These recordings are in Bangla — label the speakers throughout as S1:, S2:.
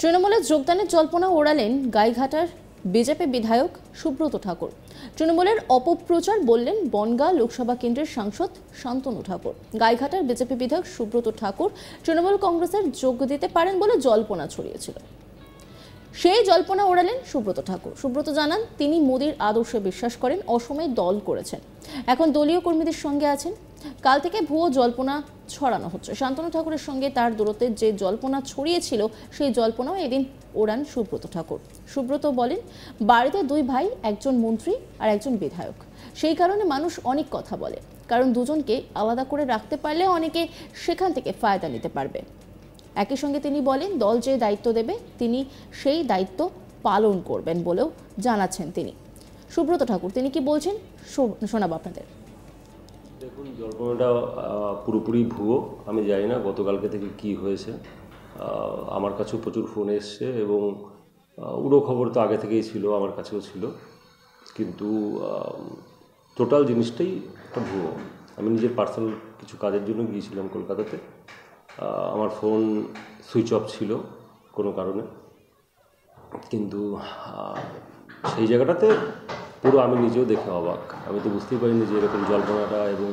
S1: তৃণমূলে যোগদানের জল্পনা ওড়ালেন গাইঘাটার বিজেপি বিধায়ক সুব্রত ঠাকুর তৃণমূলের অপপ্রচার বললেন বনগাঁ লোকসভা কেন্দ্রের সাংসদ শান্তনু ঠাকুর গাইঘাটার বিজেপি বিধায়ক সুব্রত ঠাকুর তৃণমূল কংগ্রেসের যোগ দিতে পারেন বলে জল্পনা ছড়িয়েছিল সেই জল্পনা ওড়ালেন সুব্রত ঠাকুর সুব্রত জানান তিনি মোদীর আদর্শে বিশ্বাস করেন অসময়ে দল করেছেন এখন দলীয় কর্মীদের সঙ্গে আছেন কাল থেকে ভুয়ো জল্পনা ছড়ানো হচ্ছে শান্তনু ঠাকুরের সঙ্গে তার দূরত্বে যে জল্পনা ছড়িয়েছিল সেই জল্পনাও এদিন ওড়ান সুব্রত ঠাকুর সুব্রত বলেন বাড়িতে দুই ভাই একজন মন্ত্রী আর একজন বিধায়ক সেই কারণে মানুষ অনেক কথা বলে কারণ দুজনকে আলাদা করে রাখতে পারলে অনেকে সেখান থেকে ফায়দা নিতে পারবে একই সঙ্গে তিনি বলেন দল যে দায়িত্ব দেবে তিনি সেই দায়িত্ব পালন করবেন বলেও জানাচ্ছেন তিনি সুব্রত ঠাকুর তিনি কি বলছেন শোনাব আপনাদের
S2: দেখুন জল্পনাটা পুরোপুরি ভুয়ো আমি জানি না গতকালকে থেকে কি হয়েছে আমার কাছেও প্রচুর ফোন এসছে এবং উড়ো খবর তো আগে থেকেই ছিল আমার কাছেও ছিল কিন্তু টোটাল জিনিসটাই একটা ভুয়ো আমি নিজের পার্সোনাল কিছু কাজের জন্য গিয়েছিলাম কলকাতাতে আমার ফোন সুইচ অফ ছিল কোনো কারণে কিন্তু সেই জায়গাটাতে পুরো আমি নিজেও দেখে অবাক আমি তো বুঝতেই পারিনি যে এরকম জল্পনাটা এবং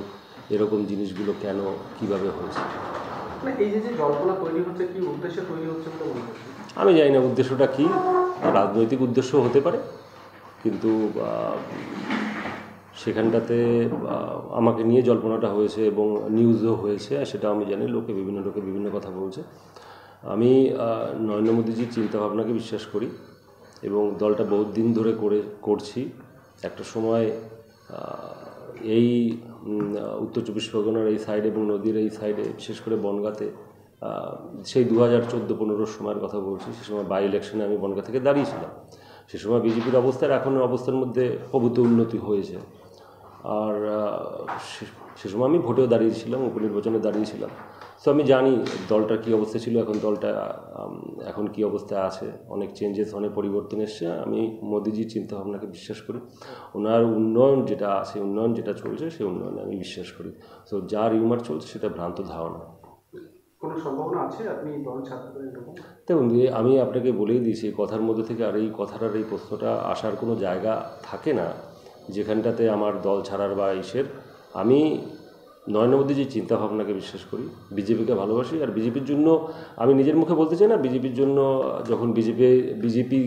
S2: এরকম জিনিসগুলো কেন কিভাবে হয়েছে মানে আমি জানি না উদ্দেশ্যটা কি রাজনৈতিক উদ্দেশ্য হতে পারে কিন্তু সেখানটাতে আমাকে নিয়ে জল্পনাটা হয়েছে এবং নিউজও হয়েছে সেটা আমি জানি লোকে বিভিন্ন লোকে বিভিন্ন কথা বলছে আমি নরেন্দ্র মোদীজির চিন্তাভাবনাকে বিশ্বাস করি এবং দলটা বহুত দিন ধরে করে করছি একটা সময় এই উত্তর চব্বিশ পরগনার এই সাইডে এবং নদীর এই সাইডে বিশেষ করে বনগাতে সেই দু হাজার চোদ্দো পনেরোর সময়ের কথা বলছি সে সময় বাই ইলেকশনে আমি বনগা থেকে দাঁড়িয়েছিলাম সে সময় বিজেপির অবস্থার এখনও অবস্থার মধ্যে প্রভূত উন্নতি হয়েছে আর সে সময় আমি ভোটেও দাঁড়িয়েছিলাম উপনির্বাচনে দাঁড়িয়েছিলাম সো আমি জানি দলটার কী অবস্থা ছিল এখন দলটা এখন কি অবস্থায় আছে অনেক চেঞ্জেস অনেক পরিবর্তন এসছে আমি মোদিজির চিন্তাভাবনাকে বিশ্বাস করি ওনার উন্নয়ন যেটা আছে উন্নয়ন যেটা চলছে সেই উন্নয়নে আমি বিশ্বাস করি সো যা রিউমার চলছে সেটা ভ্রান্ত ধারণা
S3: কোনো সম্ভাবনা আছে আপনি
S2: দেখুন আমি আপনাকে বলেই দিয়েছি কথার মধ্যে থেকে আর এই কথাটার এই প্রশ্নটা আসার কোনো জায়গা থাকে না যেখানটাতে আমার দল ছাড়ার বা ইসের আমি নরেন্দ্র মোদী যে চিন্তাভাবনাকে বিশ্বাস করি বিজেপিকে ভালোবাসি আর বিজেপির জন্য আমি নিজের মুখে বলতে চাই না বিজেপির জন্য যখন বিজেপি বিজেপি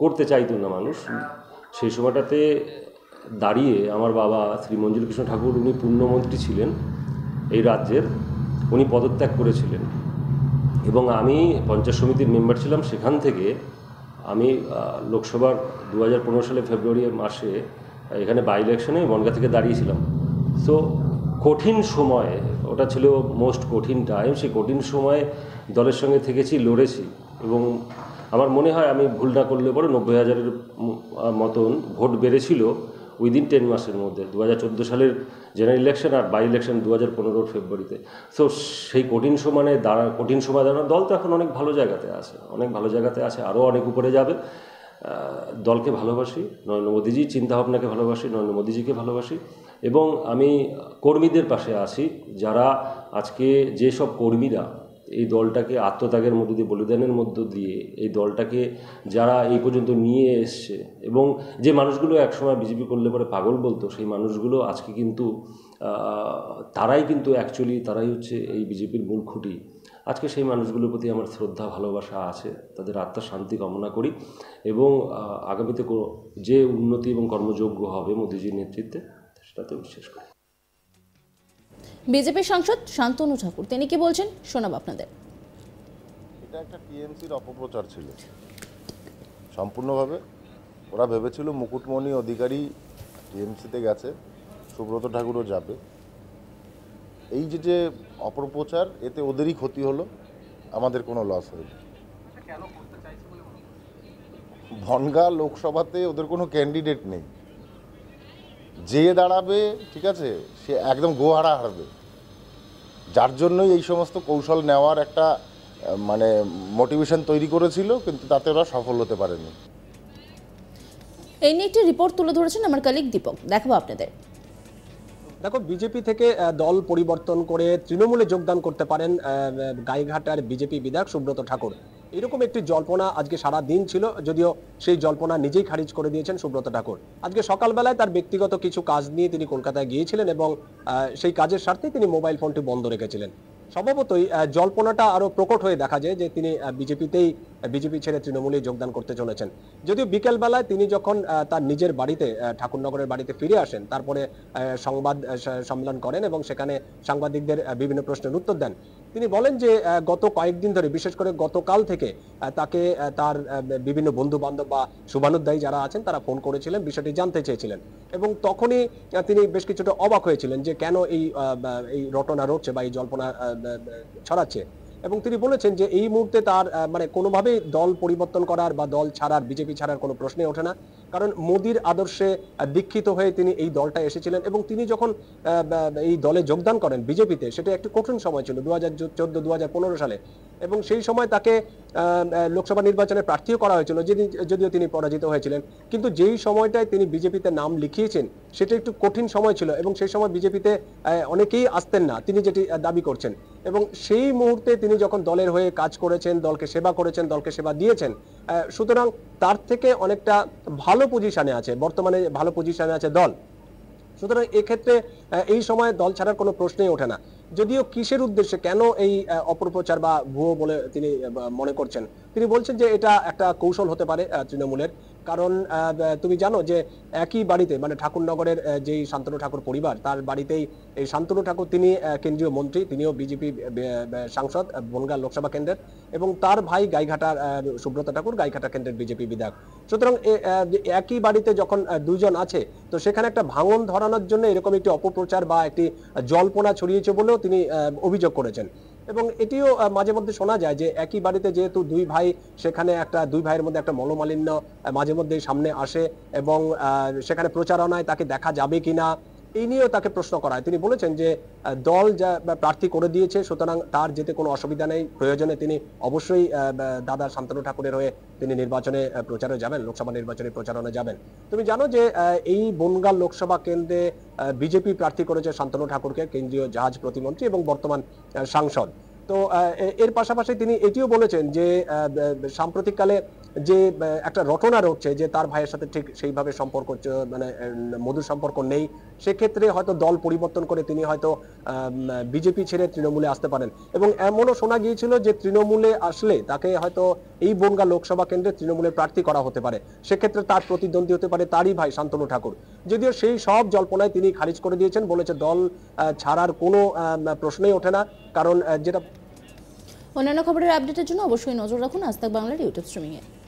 S2: করতে চাইতো না মানুষ সেই সময়টাতে দাঁড়িয়ে আমার বাবা শ্রী মঞ্জুর কৃষ্ণ ঠাকুর উনি পূর্ণমন্ত্রী ছিলেন এই রাজ্যের উনি পদত্যাগ করেছিলেন এবং আমি পঞ্চায়েত সমিতির মেম্বার ছিলাম সেখান থেকে আমি লোকসভার দু সালে ফেব্রুয়ারি মাসে এখানে বাই ইলেকশনে বনগা থেকে দাঁড়িয়েছিলাম সো কঠিন সময়ে ওটা ছিল মোস্ট কঠিন টাইম সেই কঠিন সময়ে দলের সঙ্গে থেকেছি লড়েছি এবং আমার মনে হয় আমি ভুল না করলে পরে নব্বই হাজারের মতন ভোট বেড়েছিল উইদিন টেন মাসের মধ্যে দু হাজার সালের জেনারেল ইলেকশন আর বাই ইলেকশন দু হাজার পনেরোর ফেব্রুয়ারিতে সো সেই কঠিন সময়ে দাঁড়া কঠিন সময় দাঁড়ানো দল তো এখন অনেক ভালো জায়গাতে আছে অনেক ভালো জায়গাতে আছে আরও অনেক উপরে যাবে দলকে ভালোবাসি নরেন্দ্র মোদীজির চিন্তাভাবনাকে ভালোবাসি নরেন্দ্র মোদীজিকে ভালোবাসি এবং আমি কর্মীদের পাশে আছি যারা আজকে যেসব কর্মীরা এই দলটাকে আত্মত্যাগের মধ্য দিয়ে বলিদানের মধ্য দিয়ে এই দলটাকে যারা এই পর্যন্ত নিয়ে এসছে এবং যে মানুষগুলো একসময় বিজেপি করলে পরে পাগল বলতো সেই মানুষগুলো আজকে কিন্তু তারাই কিন্তু অ্যাকচুয়ালি তারাই হচ্ছে এই বিজেপির মূল খুঁটি আজকে সেই মানুষগুলোর প্রতি আমার শ্রদ্ধা ভালোবাসা আছে তাদের আত্মার শান্তি কামনা করি এবং আগামীতে যে উন্নতি এবং কর্মযোগ্য হবে মোদিজির নেতৃত্বে সেটাতে বিশ্বাস করি
S1: বিজেপি সাংসদ শান্তনু ঠাকুর তিনি কি বলছেন শোনাব আপনাদের
S2: এটা একটা টিএমসির অপপ্রচার ছিল সম্পূর্ণভাবে ওরা ভেবেছিল মুকুটমণি অধিকারী টিএমসিতে গেছে সুব্রত ঠাকুরও যাবে এই যে যে অপপ্রচার এতে ওদেরই ক্ষতি হলো আমাদের কোনো লস হয়নি ভনগা লোকসভাতে ওদের কোনো ক্যান্ডিডেট নেই যে দাঁড়াবে ঠিক আছে সে একদম গোহারা হারবে যার জন্যই এই সমস্ত কৌশল নেওয়ার একটা মানে মোটিভেশন তৈরি করেছিল কিন্তু তাতে ওরা সফল হতে পারেনি
S1: এই নিয়ে একটি রিপোর্ট তুলে ধরেছেন আমার কালিক দীপক দেখাবো আপনাদের
S3: দেখো বিজেপি থেকে দল পরিবর্তন করে তৃণমূলে যোগদান করতে পারেন গাইঘাটার বিজেপি বিধায়ক সুব্রত ঠাকুর এরকম একটি জল্পনা আজকে সারা দিন ছিল যদিও সেই জল্পনা নিজেই খারিজ করে দিয়েছেন সুব্রত ঠাকুর আজকে সকালবেলায় তার ব্যক্তিগত কিছু কাজ নিয়ে তিনি কলকাতায় গিয়েছিলেন এবং সেই কাজের স্বার্থে তিনি মোবাইল ফোনটি বন্ধ রেখেছিলেন স্বভাবতই জল্পনাটা আরো প্রকট হয়ে দেখা যায় যে তিনি বিজেপিতেই বিজেপি ছেড়ে তৃণমূলে যোগদান করতে চলেছেন যদিও বিকেলবেলায় তিনি যখন তার নিজের বাড়িতে ঠাকুরনগরের বাড়িতে ফিরে আসেন তারপরে সংবাদ সম্মেলন করেন এবং সেখানে সাংবাদিকদের বিভিন্ন প্রশ্নের উত্তর দেন তিনি বলেন যে গত কয়েকদিন ধরে বিশেষ করে গতকাল থেকে তাকে তার বিভিন্ন বন্ধু বান্ধব বা শুভানুদ্দায়ী যারা আছেন তারা ফোন করেছিলেন বিষয়টি জানতে চেয়েছিলেন এবং তখনই তিনি বেশ কিছুটা অবাক হয়েছিলেন যে কেন এই এই রটনা রটছে বা এই জল্পনা ছড়াচ্ছে এবং তিনি বলেছেন যে এই মুহূর্তে তার মানে কোনোভাবেই দল পরিবর্তন করার বা দল ছাড়ার বিজেপি ছাড়ার কোনো প্রশ্নে ওঠে না কারণ মোদির আদর্শে দীক্ষিত হয়ে তিনি এই দলটা এসেছিলেন এবং তিনি যখন এই দলে যোগদান করেন বিজেপিতে সেটা একটি কঠিন সময় ছিল দু হাজার চোদ্দ দু সালে এবং সেই সময় তাকে লোকসভা নির্বাচনে প্রার্থীও করা হয়েছিল যিনি যদিও তিনি পরাজিত হয়েছিলেন কিন্তু যেই সময়টায় তিনি বিজেপিতে নাম লিখিয়েছেন সেটা একটু কঠিন সময় ছিল এবং সেই সময় বিজেপিতে অনেকেই আসতেন না তিনি যেটি দাবি করছেন এবং সেই মুহূর্তে তিনি যখন দলের হয়ে কাজ করেছেন দলকে সেবা করেছেন দলকে সেবা দিয়েছেন সুতরাং তার থেকে অনেকটা ভালো পজিশানে আছে বর্তমানে ভালো পজিশানে আছে দল সুতরাং এক্ষেত্রে এই সময় দল ছাড়ার কোনো প্রশ্নই ওঠে না যদিও কিসের উদ্দেশ্যে কেন এই অপপ্রচার বা ভুয়ো বলে তিনি মনে করছেন তিনি বলছেন যে এটা একটা কৌশল হতে পারে তৃণমূলের কারণ তুমি জানো যে একই বাড়িতে মানে ঠাকুরনগরের যেই শান্তনু ঠাকুর পরিবার তার বাড়িতেই এই শান্তনু ঠাকুর তিনি কেন্দ্রীয় মন্ত্রী তিনিও বিজেপি সাংসদ বনগাঁ লোকসভা কেন্দ্রের এবং তার ভাই গাইঘাটা সুব্রত ঠাকুর গাইঘাটা কেন্দ্রের বিজেপি বিধায়ক সুতরাং একই বাড়িতে যখন দুজন আছে তো সেখানে একটা ভাঙন ধরানোর জন্য এরকম একটি অপপ্রচার বা একটি জল্পনা ছড়িয়েছে বলেও তিনি অভিযোগ করেছেন এবং এটিও মাঝে মধ্যে শোনা যায় যে একই বাড়িতে যেহেতু দুই ভাই সেখানে একটা দুই ভাইয়ের মধ্যে একটা মনোমালিন্য মাঝে মধ্যেই সামনে আসে এবং সেখানে প্রচারণায় তাকে দেখা যাবে কিনা এই নিয়েও তাকে প্রশ্ন করা হয় তিনি বলেছেন যে দল যা প্রার্থী করে দিয়েছে সুতরাং তার যেতে কোনো অসুবিধা নেই প্রয়োজনে তিনি অবশ্যই দাদা শান্তনু ঠাকুরের হয়ে তিনি নির্বাচনে প্রচারে যাবেন লোকসভা নির্বাচনে প্রচারণে যাবেন তুমি জানো যে এই বনগাঁ লোকসভা কেন্দ্রে বিজেপি প্রার্থী করেছে শান্তনু ঠাকুরকে কেন্দ্রীয় জাহাজ প্রতিমন্ত্রী এবং বর্তমান সাংসদ তো এর পাশাপাশি তিনি এটিও বলেছেন যে সাম্প্রতিককালে যে একটা রটনা রটছে যে তার ভাইয়ের সাথে ঠিক সেইভাবে সম্পর্ক মানে মধুর সম্পর্ক নেই সেক্ষেত্রে হয়তো দল পরিবর্তন করে তিনি হয়তো বিজেপি ছেড়ে তৃণমূলে আসতে পারেন এবং এমনও শোনা গিয়েছিল যে তৃণমূলে আসলে তাকে হয়তো এই বনগা লোকসভা কেন্দ্রে তৃণমূলের প্রার্থী করা হতে পারে সেক্ষেত্রে তার প্রতিদ্বন্দ্বী হতে পারে তারই ভাই শান্তনু ঠাকুর যদিও সেই সব জল্পনায় তিনি খারিজ করে দিয়েছেন বলেছে দল ছাড়ার কোনো প্রশ্নই ওঠে না কারণ যেটা
S1: অন্যান্য খবরের আপডেটের জন্য অবশ্যই নজর রাখুন আজ বাংলার ইউটিউব স্ট্রিমিংয়ে